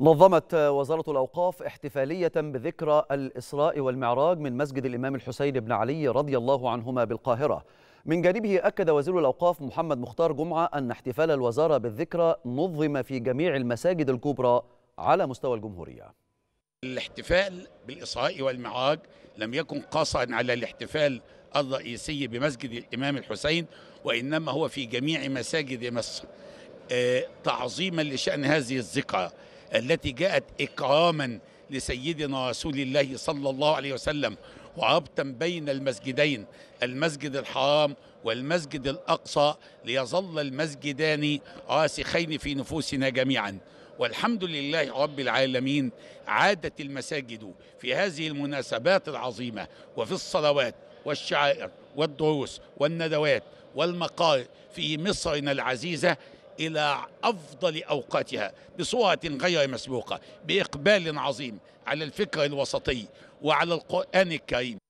نظمت وزارة الأوقاف احتفالية بذكرى الإسراء والمعراج من مسجد الإمام الحسين بن علي رضي الله عنهما بالقاهرة من جانبه أكد وزير الأوقاف محمد مختار جمعة أن احتفال الوزارة بالذكرى نظم في جميع المساجد الكبرى على مستوى الجمهورية الاحتفال بالإسراء والمعراج لم يكن قاصرا على الاحتفال الرئيسي بمسجد الإمام الحسين وإنما هو في جميع مساجد مصر آه، تعظيما لشأن هذه الذكرى التي جاءت إكراما لسيدنا رسول الله صلى الله عليه وسلم وربطا بين المسجدين المسجد الحرام والمسجد الأقصى ليظل المسجدان راسخين في نفوسنا جميعا والحمد لله رب العالمين عادت المساجد في هذه المناسبات العظيمة وفي الصلوات والشعائر والدروس والندوات والمقار في مصرنا العزيزة إلى أفضل أوقاتها بصورة غير مسبوقة بإقبال عظيم على الفكر الوسطي وعلى القرآن الكريم